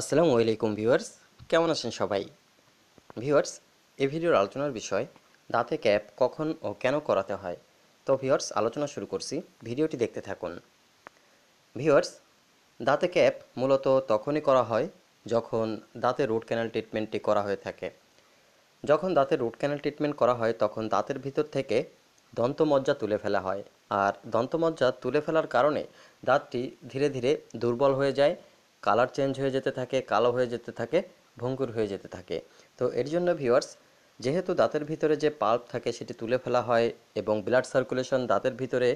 আসসালামু আলাইকুম ভিউয়ার্স কেমন আছেন সবাই ভিউয়ার্স এ ভিডিওর আলোচনার বিষয় দাঁতে ক্যাপ কখন ও কেন করাতে হয় তো ভিউয়ার্স আলোচনা শুরু করছি ভিডিওটি দেখতে থাকুন ভিউয়ার্স দাঁতে ক্যাপ মূলত তখনই করা হয় যখন দাঁতে রুট ক্যানাল ট্রিটমেন্টটি করা হয়ে থাকে যখন দাঁতে রুট ক্যানাল ট্রিটমেন্ট করা হয় তখন দাঁতের ভিতর থেকে দন্তমজ্জা তুলে ফেলা হয় আর দন্তমজ্জা তুলে ফেলার কারণে দাঁতটি ধীরে ধীরে দুর্বল হয়ে যায় কালার চেঞ্জ হয়ে যেতে থাকে কালো হয়ে যেতে থাকে ভঙ্গুর হয়ে যেতে থাকে তো এর জন্য ভিওয়ার্স যেহেতু দাঁতের ভিতরে যে পাল্প থাকে সেটি তুলে ফেলা হয় এবং ব্লাড সার্কুলেশন দাঁতের ভিতরে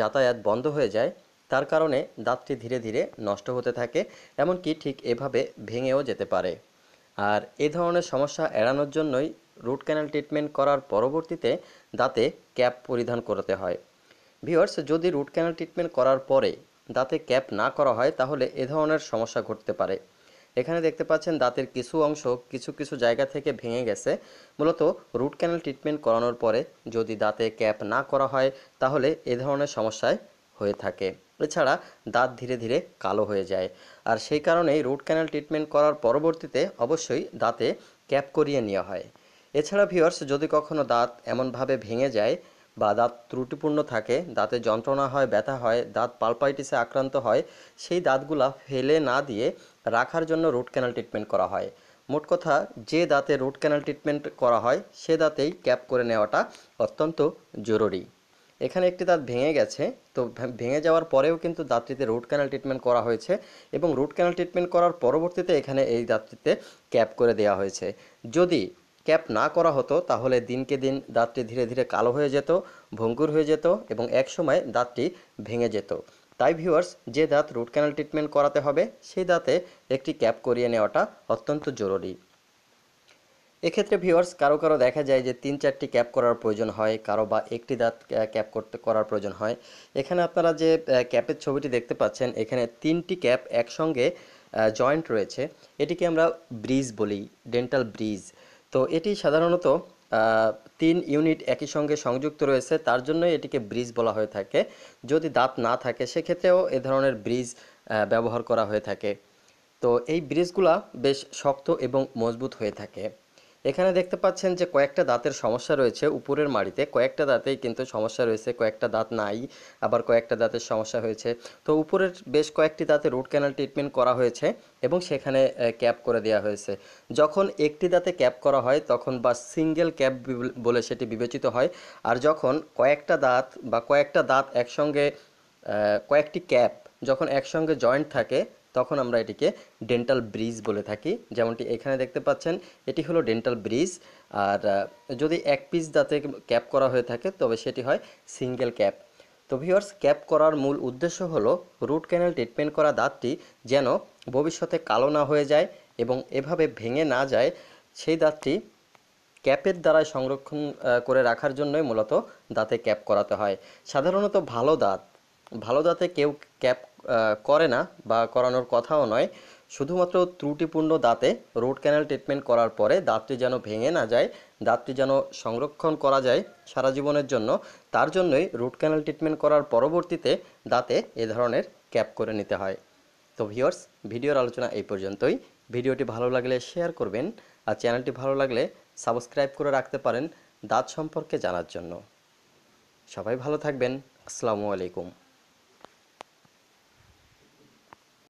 যাতায়াত বন্ধ হয়ে যায় তার কারণে দাঁতটি ধীরে ধীরে নষ্ট হতে থাকে এমনকি ঠিক এভাবে ভেঙেও যেতে পারে আর এ ধরনের সমস্যা এড়ানোর জন্যই রুট ক্যানাল ট্রিটমেন্ট করার পরবর্তীতে দাঁতে ক্যাপ পরিধান করতে হয় ভিওয়ার্স যদি রুট ক্যানাল ট্রিটমেন্ট করার পরে দাঁতে ক্যাপ না করা হয় তাহলে এ ধরনের সমস্যা ঘটতে পারে এখানে দেখতে পাচ্ছেন দাঁতের কিছু অংশ কিছু কিছু জায়গা থেকে ভেঙে গেছে মূলত রুট ক্যানেল ট্রিটমেন্ট করানোর পরে যদি দাঁতে ক্যাপ না করা হয় তাহলে এ ধরনের সমস্যায় হয়ে থাকে এছাড়া দাঁত ধীরে ধীরে কালো হয়ে যায় আর সেই কারণেই রুট ক্যানেল ট্রিটমেন্ট করার পরবর্তীতে অবশ্যই দাঁতে ক্যাপ করিয়ে নেওয়া হয় এছাড়া ভিওর্স যদি কখনো দাঁত এমনভাবে ভেঙে যায় বা দাঁত ত্রুটিপূর্ণ থাকে দাঁতে যন্ত্রণা হয় ব্যথা হয় দাঁত পালপাইটিসে আক্রান্ত হয় সেই দাঁতগুলা ফেলে না দিয়ে রাখার জন্য রুট ক্যানাল ট্রিটমেন্ট করা হয় মোট কথা যে দাঁতে রুট ক্যানাল ট্রিটমেন্ট করা হয় সে দাঁতেই ক্যাপ করে নেওয়াটা অত্যন্ত জরুরি এখানে একটি দাঁত ভেঙে গেছে তো ভেঙে যাওয়ার পরেও কিন্তু দাঁতটিতে রুট ক্যানাল ট্রিটমেন্ট করা হয়েছে এবং রুট ক্যানাল ট্রিটমেন্ট করার পরবর্তীতে এখানে এই দাঁতটিতে ক্যাপ করে দেওয়া হয়েছে যদি ক্যাপ না করা হতো তাহলে দিনকে দিন দাঁতটি ধীরে ধীরে কালো হয়ে যেত ভঙ্গুর হয়ে যেত এবং একসময় দাঁতটি ভেঙে যেত তাই ভিউয়ার্স যে দাঁত রুট ক্যানাল ট্রিটমেন্ট করাতে হবে সেই দাঁতে একটি ক্যাপ করিয়ে নেওয়াটা অত্যন্ত জরুরি এক্ষেত্রে ভিউয়ার্স কারো কারো দেখা যায় যে তিন চারটি ক্যাপ করার প্রয়োজন হয় কারো বা একটি দাঁত ক্যাপ করতে করার প্রয়োজন হয় এখানে আপনারা যে ক্যাপের ছবিটি দেখতে পাচ্ছেন এখানে তিনটি ক্যাপ একসঙ্গে জয়েন্ট রয়েছে এটিকে আমরা ব্রিজ বলি ডেন্টাল ব্রিজ তো এটি সাধারণত তিন ইউনিট একই সঙ্গে সংযুক্ত রয়েছে তার জন্য এটিকে ব্রিজ বলা হয়ে থাকে যদি দাঁত না থাকে সেক্ষেত্রেও এ ধরনের ব্রিজ ব্যবহার করা হয়ে থাকে তো এই ব্রিজগুলা বেশ শক্ত এবং মজবুত হয়ে থাকে এখানে দেখতে পাচ্ছেন যে কয়েকটা দাঁতের সমস্যা রয়েছে উপরের মাড়িতে কয়েকটা দাঁতেই কিন্তু সমস্যা রয়েছে কয়েকটা দাঁত নাই আবার কয়েকটা দাঁতের সমস্যা হয়েছে তো উপরের বেশ কয়েকটি দাঁতে রুট ক্যানাল ট্রিটমেন্ট করা হয়েছে এবং সেখানে ক্যাপ করে দেওয়া হয়েছে যখন একটি দাঁতে ক্যাপ করা হয় তখন বা সিঙ্গেল ক্যাপ বলে সেটি বিবেচিত হয় আর যখন কয়েকটা দাঁত বা কয়েকটা দাঁত একসঙ্গে কয়েকটি ক্যাপ যখন একসঙ্গে জয়েন্ট থাকে তখন আমরা এটিকে ডেন্টাল ব্রিজ বলে থাকি যেমনটি এখানে দেখতে পাচ্ছেন এটি হলো ডেন্টাল ব্রিজ আর যদি এক পিস দাঁতে ক্যাপ করা হয়ে থাকে তবে সেটি হয় সিঙ্গেল ক্যাপ তো ভিওর্স ক্যাপ করার মূল উদ্দেশ্য হলো রুট ক্যানেল ট্রিটমেন্ট করা দাঁতটি যেন ভবিষ্যতে কালো না হয়ে যায় এবং এভাবে ভেঙে না যায় সেই দাঁতটি ক্যাপের দ্বারা সংরক্ষণ করে রাখার জন্যই মূলত দাঁতে ক্যাপ করাতে হয় সাধারণত ভালো দাঁত ভালো দাঁতে কেউ ক্যাপ করে না বা করানোর কথাও নয় শুধুমাত্র ত্রুটিপূর্ণ দাঁতে রুট ক্যানাল ট্রিটমেন্ট করার পরে দাঁতটি যেন ভেঙে না যায় দাঁতটি যেন সংরক্ষণ করা যায় সারা জীবনের জন্য তার জন্যই রুট ক্যানাল ট্রিটমেন্ট করার পরবর্তীতে দাঁতে এ ধরনের ক্যাপ করে নিতে হয় তো ভিওর্স ভিডিওর আলোচনা এই পর্যন্তই ভিডিওটি ভালো লাগলে শেয়ার করবেন আর চ্যানেলটি ভালো লাগলে সাবস্ক্রাইব করে রাখতে পারেন দাঁত সম্পর্কে জানার জন্য সবাই ভালো থাকবেন আসসালামু আলাইকুম